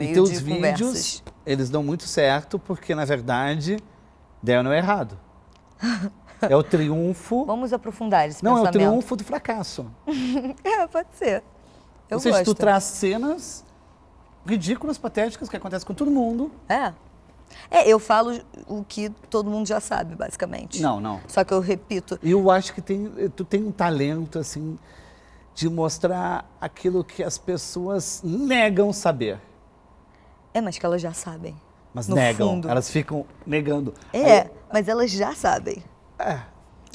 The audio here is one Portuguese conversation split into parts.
E teus vídeos, conversas. eles dão muito certo, porque na verdade deram é errado. É o triunfo. Vamos aprofundar esse Não, pensamento. é o triunfo do fracasso. é, pode ser. Eu Ou seja, gosto. tu traz cenas ridículas, patéticas, que acontecem com todo mundo. É. É, eu falo o que todo mundo já sabe, basicamente. Não, não. Só que eu repito. Eu acho que tem, tu tem um talento, assim, de mostrar aquilo que as pessoas negam saber. É, mas que elas já sabem. Mas negam, fundo. elas ficam negando. É, Aí... mas elas já sabem. É.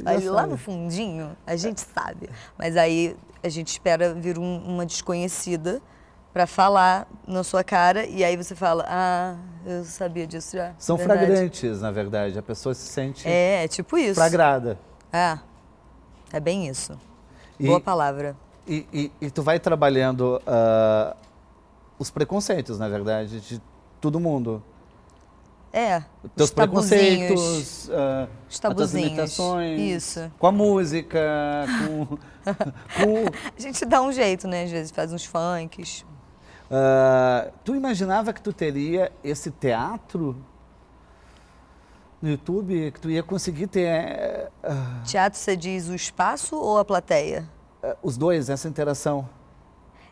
aí lá no fundinho, a gente sabe. Mas aí a gente espera vir um, uma desconhecida para falar na sua cara e aí você fala, ah, eu sabia disso já. É São fragrantes, na verdade. A pessoa se sente. É, é tipo isso. Flagrada. Ah, é bem isso. E, Boa palavra. E, e, e, tu vai trabalhando uh, os preconceitos, na verdade, de todo mundo. É. Teus preconceitos, uh, as tuas limitações. Isso. Com a música, com, com, A gente dá um jeito, né? Às vezes faz uns funks. Uh, tu imaginava que tu teria esse teatro no YouTube? Que tu ia conseguir ter... Uh... Teatro, você diz o espaço ou a plateia? Eh, os dois, essa interação.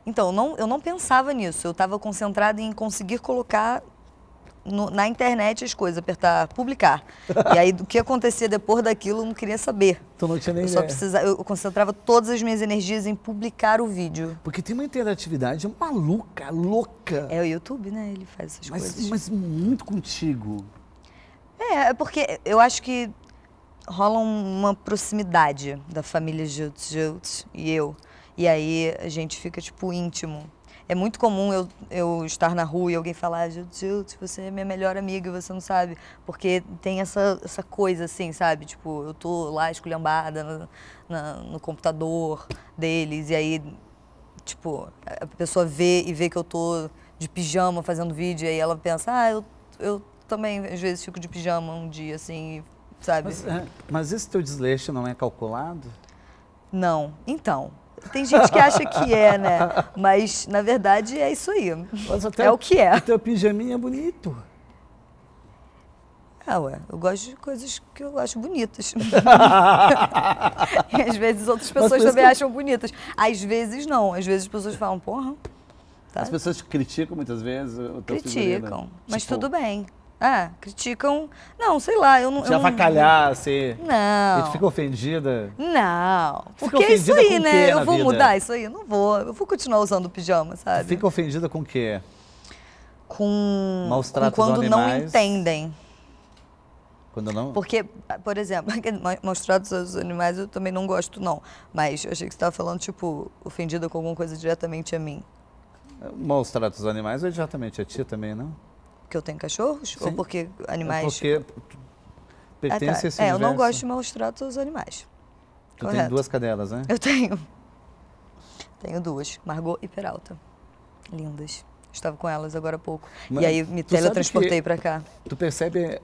Então, não, eu não pensava nisso. Eu estava concentrada em conseguir colocar no, na internet as coisas, apertar publicar. e aí, do que acontecia depois daquilo, eu não queria saber. Então, não tinha nem eu ideia. Só precisava, eu concentrava todas as minhas energias em publicar o vídeo. Porque tem uma interatividade maluca, louca. É o YouTube, né? Ele faz essas mas, coisas. Mas muito contigo. É, é porque eu acho que rola uma proximidade da família Jutjut e eu. E aí a gente fica, tipo, íntimo. É muito comum eu, eu estar na rua e alguém falar, Judith, você é minha melhor amiga, você não sabe. Porque tem essa, essa coisa assim, sabe? Tipo, eu tô lá esculhambada no, na, no computador deles, e aí, tipo, a pessoa vê e vê que eu tô de pijama fazendo vídeo, e aí ela pensa, ah, eu, eu também às vezes fico de pijama um dia, assim, sabe? Mas, é, mas esse teu desleixo não é calculado? Não. Então, tem gente que acha que é, né? Mas, na verdade, é isso aí. é o que é. O teu pijaminha é bonito. Ah, ué, eu gosto de coisas que eu acho bonitas. e às vezes outras pessoas também que... acham bonitas. Às vezes não, às vezes as pessoas falam, porra. Tá? As pessoas criticam muitas vezes o teu Criticam, figurino. mas tipo... tudo bem. É, criticam. Não, sei lá, eu não. Te avacalhar, não... você. Não. Você fica ofendida? Não. Porque é isso aí, né? Eu vou vida? mudar isso aí? Eu não vou. Eu vou continuar usando pijama, sabe? Fica ofendida com o quê? Com. Maus tratos com quando não entendem. Quando não? Porque, por exemplo, maus tratos aos animais eu também não gosto, não. Mas eu achei que você estava falando, tipo, ofendida com alguma coisa diretamente a mim. Maus tratos aos animais ou é diretamente a ti também, não? Porque eu tenho cachorros? Sim. Ou porque animais. É porque pertence tá. a esse É, universo. eu não gosto de mostrar todos os animais. Tu Correto. tem duas cadelas, né? Eu tenho. Tenho duas, Margot e Peralta. Lindas. Estava com elas agora há pouco. Mas e aí me teletransportei para cá. Tu percebe uh,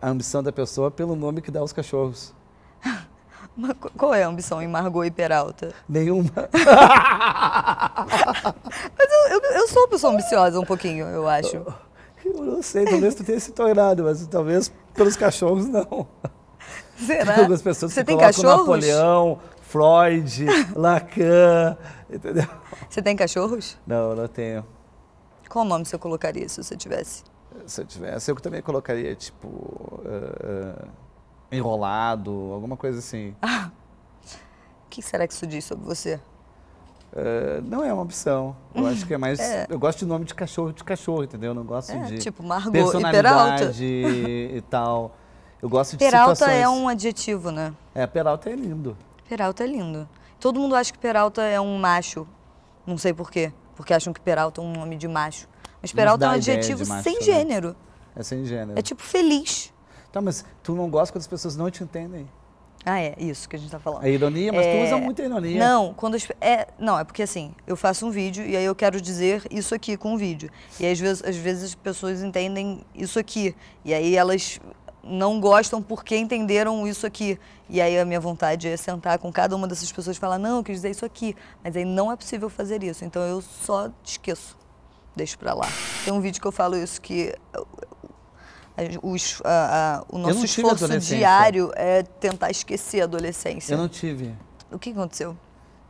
a ambição da pessoa pelo nome que dá aos cachorros. qual é a ambição em Margot e Peralta? Nenhuma. Mas eu, eu, eu sou uma pessoa ambiciosa um pouquinho, eu acho. Eu não sei, talvez tu tenha se tornado, mas talvez pelos cachorros não. Será? Tem algumas pessoas Você que tem cachorros? Napoleão, Freud, Lacan, entendeu? Você tem cachorros? Não, não tenho. Qual nome você colocaria se você tivesse? Se eu tivesse, eu também colocaria, tipo, uh, uh, enrolado, alguma coisa assim. Ah, o que será que isso diz sobre você? Uh, não é uma opção. Eu acho que é mais. É. Eu gosto de nome de cachorro de cachorro, entendeu? Eu não gosto é, de. Tipo, Margot personalidade e, Peralta. e tal. Eu gosto de Peralta é situações. é um adjetivo, né? É, Peralta é lindo. Peralta é lindo. Todo mundo acha que Peralta é um macho. Não sei por quê. Porque acham que Peralta é um nome de macho. Mas Peralta é um adjetivo macho, sem né? gênero. É sem gênero. É tipo feliz. Tá, mas tu não gosta quando as pessoas não te entendem. Ah, é, isso que a gente tá falando. É ironia, mas é... tu usa é, muita ironia. Não, quando é, não, é porque assim, eu faço um vídeo e aí eu quero dizer isso aqui com o um vídeo. E às vezes, às vezes as pessoas entendem isso aqui e aí elas não gostam porque entenderam isso aqui. E aí a minha vontade é sentar com cada uma dessas pessoas e falar: "Não, eu quis dizer isso aqui". Mas aí não é possível fazer isso. Então eu só esqueço. Deixo para lá. Tem um vídeo que eu falo isso que os, a, a, o nosso esforço diário é tentar esquecer a adolescência. Eu não tive. O que aconteceu?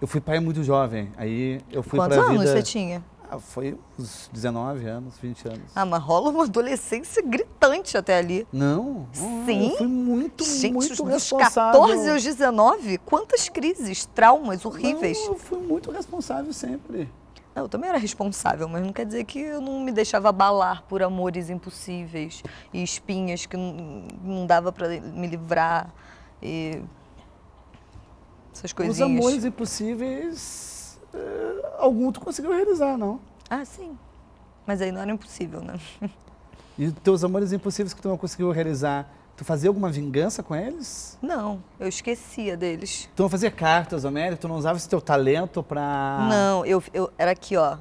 Eu fui pai muito jovem. Aí eu fui Quantos anos vida... você tinha? Ah, foi uns 19 anos, 20 anos. Ah, mas rola uma adolescência gritante até ali. Não. Sim. Eu fui muito, Gente, muito responsável. 14 aos 19, quantas crises, traumas horríveis. Não, eu fui muito responsável sempre. Eu também era responsável, mas não quer dizer que eu não me deixava abalar por amores impossíveis e espinhas que não dava para me livrar e essas coisinhas. Os amores impossíveis, eh, algum tu conseguiu realizar, não? Ah, sim. Mas aí não era impossível, né? E teus amores impossíveis que tu não conseguiu realizar, Tu fazia alguma vingança com eles? Não, eu esquecia deles. Tu não fazia cartas, Amélia? Tu não usava esse teu talento pra... Não, eu, eu era aqui, ó,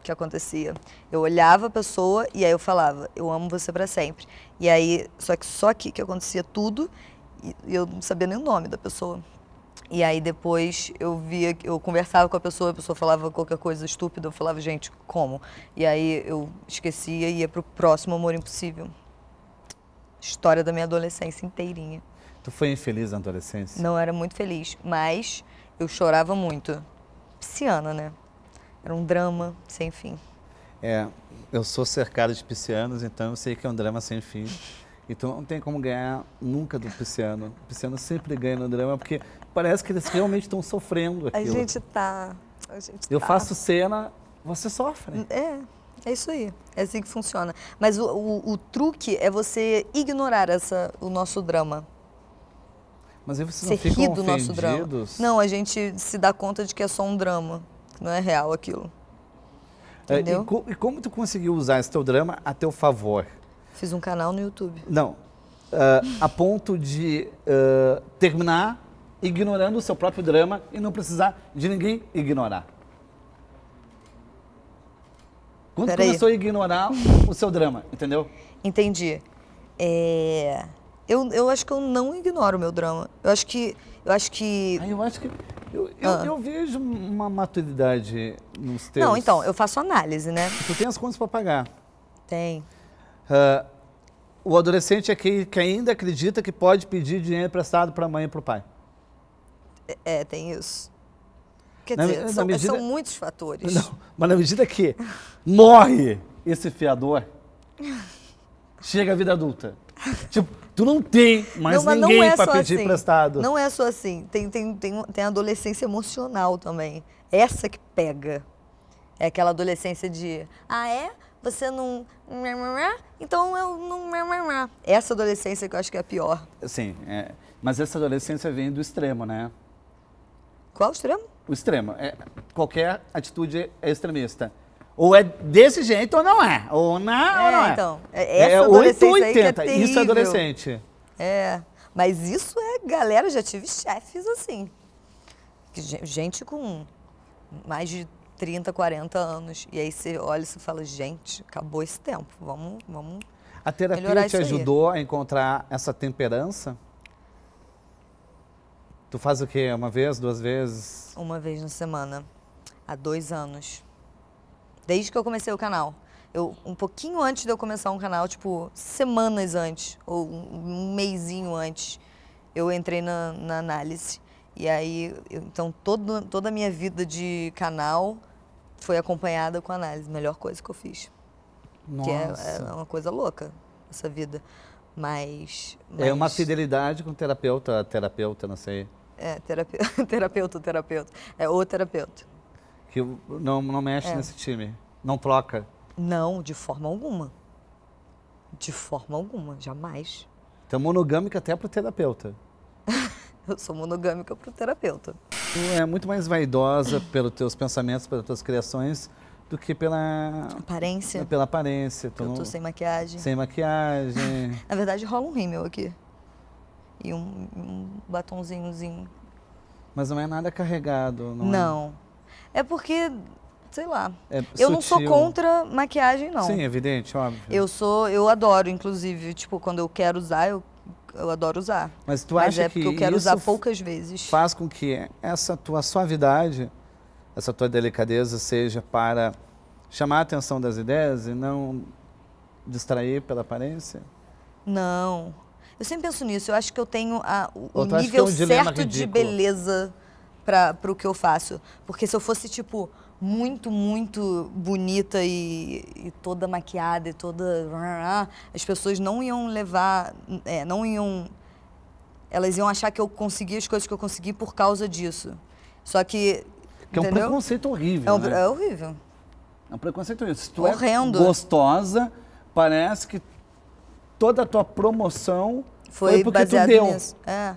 que acontecia. Eu olhava a pessoa e aí eu falava, eu amo você para sempre. E aí, só que só aqui que acontecia tudo e eu não sabia nem o nome da pessoa. E aí depois eu via, eu conversava com a pessoa, a pessoa falava qualquer coisa estúpida, eu falava, gente, como? E aí eu esquecia e ia pro próximo Amor Impossível história da minha adolescência inteirinha. Tu foi infeliz na adolescência? Não, era muito feliz, mas eu chorava muito. Pisciana, né? Era um drama sem fim. É, eu sou cercado de piscianos, então eu sei que é um drama sem fim. Então não tem como ganhar nunca do pisciano. O pisciano sempre ganha no drama, porque parece que eles realmente estão sofrendo aquilo. A gente tá. A gente eu tá. faço cena, você sofre. É. É isso aí. É assim que funciona. Mas o, o, o truque é você ignorar essa, o nosso drama. Mas aí vocês não ficam do nosso drama. ofendidos? Não, a gente se dá conta de que é só um drama, que não é real aquilo. É, e, Entendeu? co- e como tu conseguiu usar esse teu drama a teu favor? Fiz um canal no YouTube. Não. Ah, a ponto de ah, terminar ignorando o seu próprio drama e não precisar de ninguém ignorar. Quando Pera começou aí. a ignorar o seu drama, entendeu? Entendi. É... Eu, eu acho que eu não ignoro o meu drama. Eu acho que. Eu acho que. Ah, eu acho que. Eu, eu, ah. eu, vejo uma maturidade nos teus... Não, então, eu faço análise, né? Tu tem as contas para pagar. Tem. Uh, o adolescente é aquele que ainda acredita que pode pedir dinheiro emprestado para a mãe e para o pai. É, é, tem isso. Quer na, dizer, na são, medida, são, muitos fatores. Não, mas na medida que morre esse fiador, chega a vida adulta. Tipo, tu não tem mais não, ninguém é para pedir assim. emprestado. Não é só assim. Tem, tem, tem, tem adolescência emocional também. Essa que pega. É aquela adolescência de, ah, é? Você não. Então eu não. Essa adolescência que eu acho que é a pior. Sim, é. mas essa adolescência vem do extremo, né? Qual extremo? o extremo. É, qualquer atitude é extremista. Ou é desse jeito ou não é. Ou não, é, ou não é. Então, é é, essa é 880. É isso é adolescente. É. Mas isso é, galera, já tive chefes assim. Gente com mais de 30, 40 anos. E aí você olha e você fala, gente, acabou esse tempo. Vamos, vamos. A terapia te ajudou aí. a encontrar essa temperança? Tu faz o quê? Uma vez, duas vezes? Uma vez na semana. Há dois anos. Desde que eu comecei o canal. Eu, um pouquinho antes de eu começar um canal, tipo, semanas antes, ou um meizinho antes, eu entrei na, na análise. E aí, eu, então, todo, toda a minha vida de canal foi acompanhada com análise. Melhor coisa que eu fiz. Nossa. Que é, é uma coisa louca, essa vida. Mas, mas... É uma fidelidade com terapeuta, terapeuta, não sei. É, terapeuta, terapeuta. É o terapeuta. Que não, não mexe é. nesse time, não troca? Não, de forma alguma. De forma alguma, jamais. Então monogâmica até para o terapeuta. Eu sou monogâmica para o terapeuta. Tu é muito mais vaidosa pelos teus pensamentos, pelas tuas criações, do que pela aparência. Pela aparência. Tu eu não... tô sem maquiagem. Sem maquiagem. Na verdade, rola um rímel aqui e um, um batonzinhozinho. Mas não é nada carregado, não? É? Não. É, é porque, sei lá. É eu sutil. não sou contra maquiagem, não. Sim, evidente, óbvio. Eu sou, eu adoro, inclusive, tipo, quando eu quero usar, eu, eu adoro usar. Mas tu acha Mas é porque eu quero usar poucas vezes. Faz com que essa tua suavidade, essa tua delicadeza seja para chamar a atenção das ideias e não distrair pela aparência? Não, eu sempre penso nisso. Eu acho que eu tenho a, o eu é nível um certo de beleza para o que eu faço. Porque se eu fosse, tipo, muito, muito bonita e, e, toda maquiada e toda. As pessoas não iam levar. É, não iam. Elas iam achar que eu consegui as coisas que eu consegui por causa disso. Só que. Que é um preconceito horrível. É, um, né? é horrível. É um preconceito horrível. Se tu é Horrendo. é gostosa, parece que toda a tua promoção foi, foi porque tu deu. Nisso. É.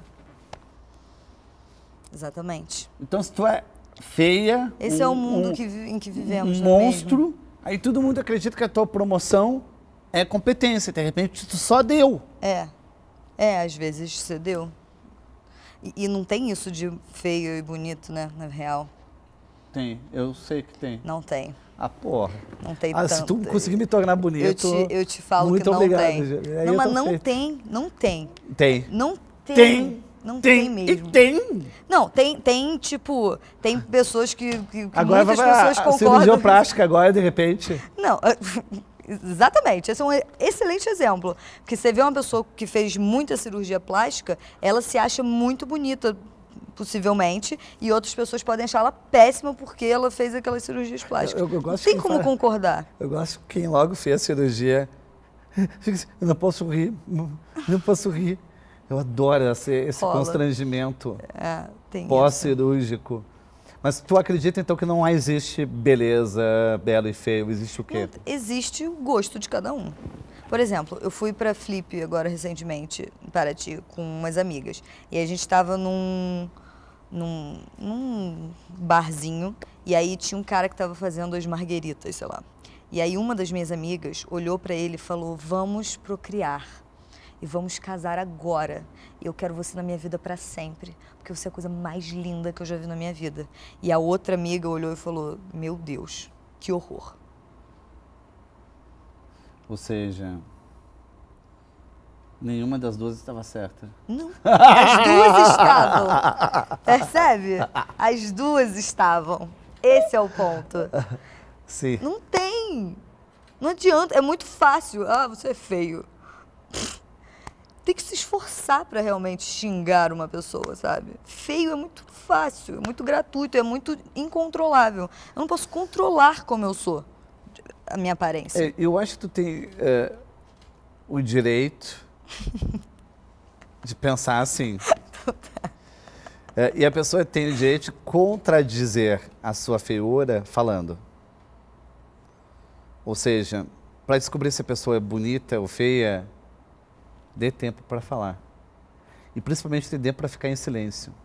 Exatamente. Então, se tu é feia. Esse um, é o mundo um, que, em que vivemos. Um né? monstro. Mesmo. Aí todo mundo acredita que a tua promoção é competência. De repente, tu só deu. É. É, às vezes você deu. E, e não tem isso de feio e bonito, né? Na real tem, eu sei que tem. Não tem. Ah, porra. Não tem ah, tanto. Se tu conseguir me tornar bonito. Eu te, eu te falo muito que não obrigado. tem. Aí não, mas não feito. tem, não tem. Tem. Não tem. Tem. Não tem, tem mesmo. E tem. Não, tem, tem tipo, tem pessoas que, que agora muitas vai, pessoas a, concordam. Cirurgia plástica agora, de repente. Não, Exatamente, esse é um excelente exemplo. Porque você vê uma pessoa que fez muita cirurgia plástica, ela se acha muito bonita possivelmente, e outras pessoas podem achar ela péssima porque ela fez aquelas cirurgias plásticas. Eu, eu, eu não tem como fala, concordar. Eu gosto que quem logo fez a cirurgia assim, eu não posso rir, não posso rir. Eu adoro esse, esse constrangimento é, pós-cirúrgico. Mas tu acredita então que não existe beleza, belo e feio? Existe o quê? Não, existe o gosto de cada um. Por exemplo, eu fui para Flip agora recentemente, em Paraty, com umas amigas. E a gente estava num num, num barzinho e aí tinha um cara que estava fazendo as margueritas, sei lá. E aí uma das minhas amigas olhou para ele e falou: "Vamos procriar e vamos casar agora. Eu quero você na minha vida para sempre, porque você é a coisa mais linda que eu já vi na minha vida". E a outra amiga olhou e falou: "Meu Deus, que horror". Ou seja, Nenhuma das duas estava certa. Não. As duas estavam. Percebe? As duas estavam. Esse é o ponto. Sim. Não tem. Não adianta. É muito fácil. Ah, você é feio. Tem que se esforçar para realmente xingar uma pessoa, sabe? Feio é muito fácil, é muito gratuito, é muito incontrolável. Eu não posso controlar como eu sou, a minha aparência. É, eu acho que tu tem é, o direito de pensar assim. É, e a pessoa tem o direito de contradizer a sua feiura falando. Ou seja, para descobrir se a pessoa é bonita ou feia, dê tempo para falar. E principalmente dê tempo para ficar em silêncio.